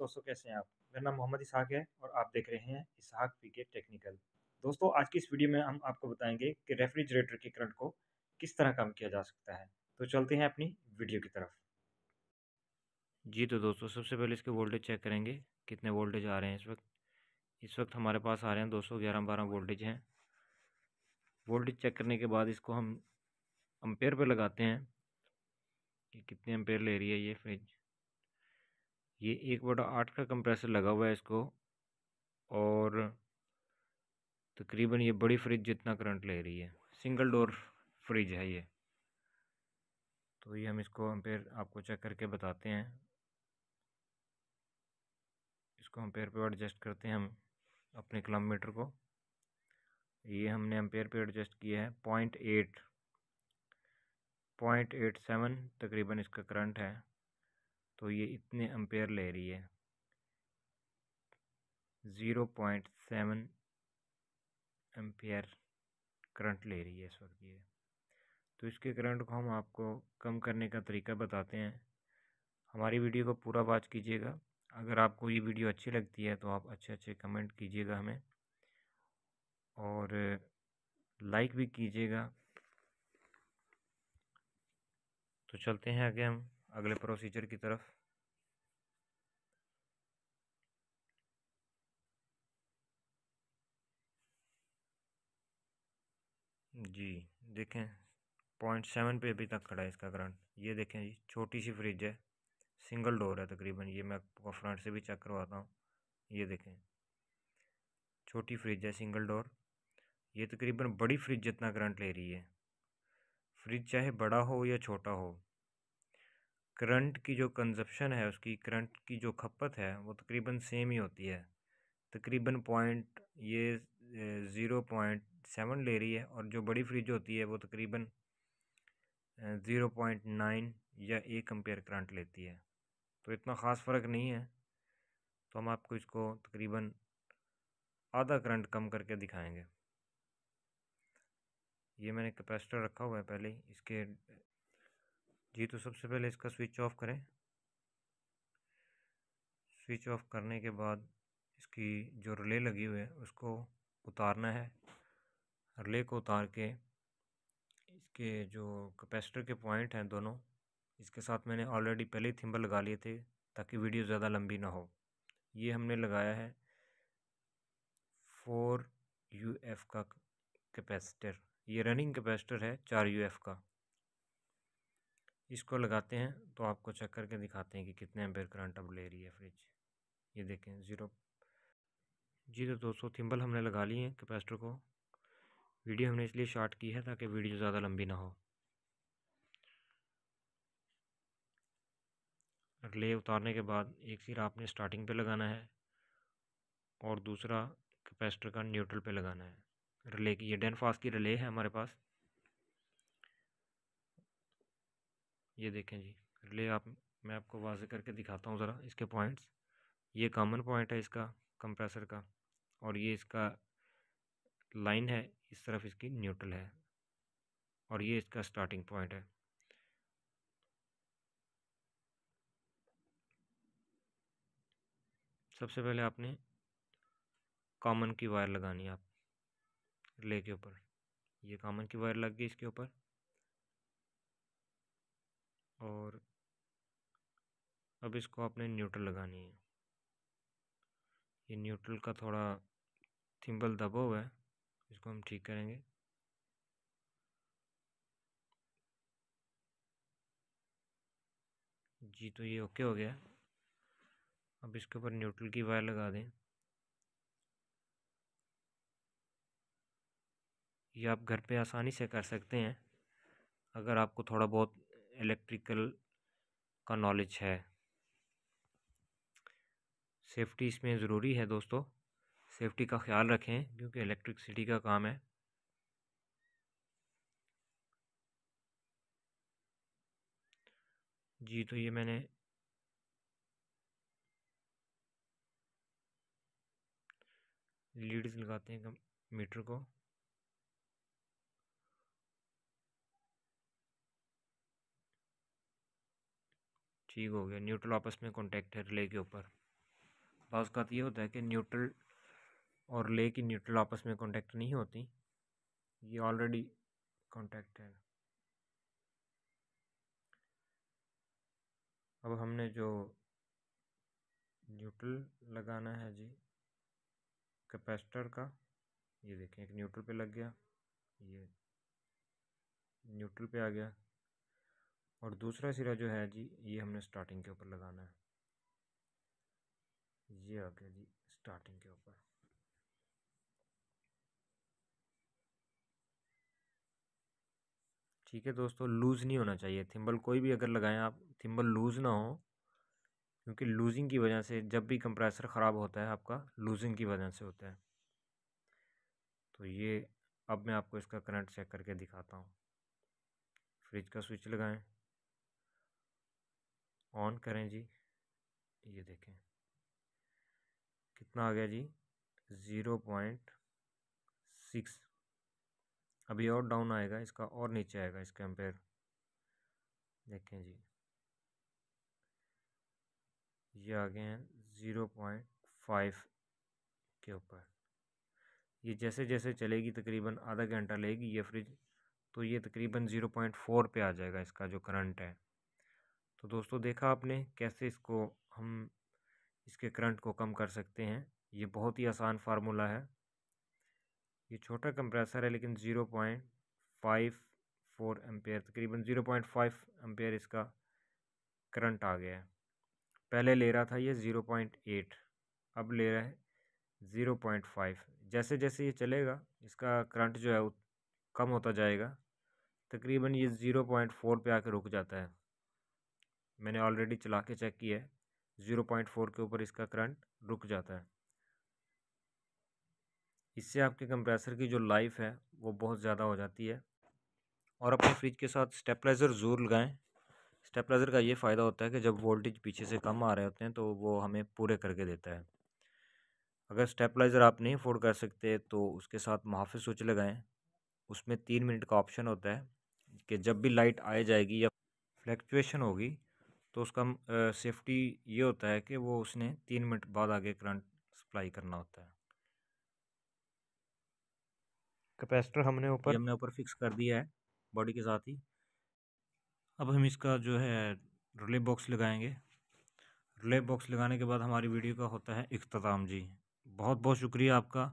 दोस्तों कैसे हैं आप मेरा नाम मोहम्मद इसहाक है और आप देख रहे हैं इसहाक पीके टेक्निकल दोस्तों आज की इस वीडियो में हम आपको बताएंगे कि रेफ्रिजरेटर के करंट को किस तरह कम किया जा सकता है तो चलते हैं अपनी वीडियो की तरफ जी तो दोस्तों सबसे पहले इसके वोल्टेज चेक करेंगे कितने वोल्टेज आ रहे हैं इस वक्त इस वक्त हमारे पास आ रहे हैं दो सौ ग्यारह बारह वोल्टेज हैं वोल्टेज चेक करने के बाद इसको हम अम्पेयर पर लगाते हैं कि कितने अम्पेयर ले रही है ये फ्रिज ये एक बटा आठ का कंप्रेसर लगा हुआ है इसको और तकरीबन ये बड़ी फ्रिज जितना करंट ले रही है सिंगल डोर फ्रिज है ये तो ये हम इसको हम आपको चेक करके बताते हैं इसको अम्पेयर पे एडजस्ट करते हैं हम अपने किलोमीटर को ये हमने अम्पेयर पे एडजस्ट किया है point eight point eight seven तकरीबन इसका करंट है तो ये इतने अम्पेयर ले रही है zero point seven ampere current ले रही है इस वक्त ये तो इसके करंट को हम आपको कम करने का तरीका बताते हैं हमारी वीडियो को पूरा वाच कीजिएगा अगर आपको ये वीडियो अच्छी लगती है तो आप अच्छे अच्छे कमेंट कीजिएगा हमें और लाइक भी कीजिएगा तो चलते हैं आगे हम अगले प्रोसीजर की तरफ जी देखें पॉइंट सेवन पे अभी तक खड़ा है इसका करंट ये देखें जी छोटी सी फ्रिज है सिंगल डोर है तकरीबन ये मैं आपको फ्रंट से भी चेक करवाता हूँ ये देखें छोटी फ्रिज है सिंगल डोर ये तकरीबन बड़ी फ्रिज जितना करंट ले रही है फ्रिज चाहे बड़ा हो या छोटा हो करंट की जो कंजप्शन है उसकी करंट की जो खपत है वो तकरीबन सेम ही होती है तकरीबन पॉइंट ये ज़ीरो पॉइंट सेवन ले रही है और जो बड़ी फ्रिज होती है वो तकरीबन ज़ीरो पॉइंट नाइन या एक कंपेयर करंट लेती है तो इतना ख़ास फ़र्क नहीं है तो हम आपको इसको तकरीबन आधा करंट कम करके दिखाएंगे ये मैंने कैपेसिटर रखा हुआ है पहले इसके जी तो सबसे पहले इसका स्विच ऑफ करें स्विच ऑफ करने के बाद इसकी जो रिले लगी हुई है उसको उतारना है रिले को उतार के इसके जो कैपेसिटर के पॉइंट हैं दोनों इसके साथ मैंने ऑलरेडी पहले ही थिम्बल लगा लिए थे ताकि वीडियो ज़्यादा लंबी ना हो ये हमने लगाया है फोर यू एफ का कैपेसिटर ये रनिंग कैपेसिटर है चार यू एफ का इसको लगाते हैं तो आपको चेक करके दिखाते हैं कि कितने एम्पेयर करंट अब ले रही है फ्रिज ये देखें ज़ीरो जी तो सौ थिम्बल हमने लगा ली है कैपेसिटर को वीडियो हमने इसलिए शॉर्ट की है ताकि वीडियो ज़्यादा लंबी ना हो रिले उतारने के बाद एक सिर आपने स्टार्टिंग पे लगाना है और दूसरा कैपेसिटर का न्यूट्रल पे लगाना है रिले की ये डेन फास्ट की रिले है हमारे पास ये देखें जी ले आप मैं आपको वाज करके दिखाता हूँ ज़रा इसके पॉइंट्स ये कॉमन पॉइंट है इसका कंप्रेसर का और ये इसका लाइन है इस तरफ इसकी न्यूट्रल है और ये इसका स्टार्टिंग पॉइंट है सबसे पहले आपने कॉमन की वायर लगानी है आप रिले के ऊपर ये कॉमन की वायर लग गई इसके ऊपर और अब इसको आपने न्यूट्रल लगानी है ये न्यूट्रल का थोड़ा थिम्बल दबा हुआ है इसको हम ठीक करेंगे जी तो ये ओके हो गया अब इसके ऊपर न्यूट्रल की वायर लगा दें ये आप घर पे आसानी से कर सकते हैं अगर आपको थोड़ा बहुत इलेक्ट्रिकल का नॉलेज है सेफ्टी इसमें ज़रूरी है दोस्तों सेफ्टी का ख्याल रखें क्योंकि इलेक्ट्रिकसिटी का काम है जी तो ये मैंने लीड्स लगाते हैं मीटर को ठीक हो गया न्यूट्रल आपस में कॉन्टैक्ट है रिले के ऊपर बाज़ का तो ये होता है कि न्यूट्रल और ले की न्यूट्रल आपस में कॉन्टैक्ट नहीं होती ये ऑलरेडी कॉन्टैक्ट है अब हमने जो न्यूट्रल लगाना है जी कैपेसिटर का ये देखें एक न्यूट्रल पे लग गया ये न्यूट्रल पे आ गया और दूसरा सिरा जो है जी ये हमने स्टार्टिंग के ऊपर लगाना है ये आ गया जी स्टार्टिंग के ऊपर ठीक है दोस्तों लूज़ नहीं होना चाहिए थिम्बल कोई भी अगर लगाएं आप थिम्बल लूज़ ना हो क्योंकि लूजिंग की वजह से जब भी कंप्रेसर ख़राब होता है आपका लूजिंग की वजह से होता है तो ये अब मैं आपको इसका करंट चेक करके दिखाता हूँ फ्रिज का स्विच लगाएं ऑन करें जी ये देखें कितना आ गया जी ज़ीरो पॉइंट सिक्स अभी और डाउन आएगा इसका और नीचे आएगा इसके एम्पेयर देखें जी ये आ गए हैं ज़ीरो पॉइंट फाइव के ऊपर ये जैसे जैसे चलेगी तकरीबन आधा घंटा लेगी ये फ्रिज तो ये तकरीबन ज़ीरो पॉइंट फोर पर आ जाएगा इसका जो करंट है तो दोस्तों देखा आपने कैसे इसको हम इसके करंट को कम कर सकते हैं ये बहुत ही आसान फार्मूला है ये छोटा कंप्रेसर है लेकिन zero point five four ampere तकरीबन ज़ीरो पॉइंट फाइव एम्पेयर इसका करंट आ गया है पहले ले रहा था ये ज़ीरो पॉइंट एट अब ले रहा है ज़ीरो पॉइंट फाइव जैसे जैसे ये चलेगा इसका करंट जो है कम होता जाएगा तकरीबन ये ज़ीरो पॉइंट फोर पर आकर रुक जाता है मैंने ऑलरेडी चला के चेक किया है ज़ीरो पॉइंट फोर के ऊपर इसका करंट रुक जाता है इससे आपके कंप्रेसर की जो लाइफ है वो बहुत ज़्यादा हो जाती है और अपने फ्रिज के साथ स्टेपलाइज़र ज़रूर लगाएं स्टेपलाइज़र का ये फ़ायदा होता है कि जब वोल्टेज पीछे से कम आ रहे होते हैं तो वो हमें पूरे करके देता है अगर स्टेपलाइज़र आप नहीं अफोर्ड कर सकते तो उसके साथ मुहाफ़ स्विच लगाएँ उसमें तीन मिनट का ऑप्शन होता है कि जब भी लाइट आ जाएगी या फ्लैक्चुएशन होगी तो उसका सेफ्टी ये होता है कि वो उसने तीन मिनट बाद आगे करंट सप्लाई करना होता है कैपेसिटर हमने ऊपर हमने ऊपर फिक्स कर दिया है बॉडी के साथ ही अब हम इसका जो है रिले बॉक्स लगाएंगे रिले बॉक्स लगाने के बाद हमारी वीडियो का होता है इख्ताम जी बहुत बहुत शुक्रिया आपका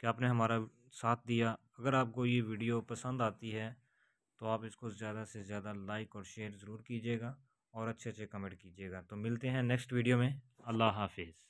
कि आपने हमारा साथ दिया अगर आपको ये वीडियो पसंद आती है तो आप इसको ज़्यादा से ज़्यादा लाइक और शेयर ज़रूर कीजिएगा और अच्छे अच्छे कमेंट कीजिएगा तो मिलते हैं नेक्स्ट वीडियो में अल्लाह हाफिज़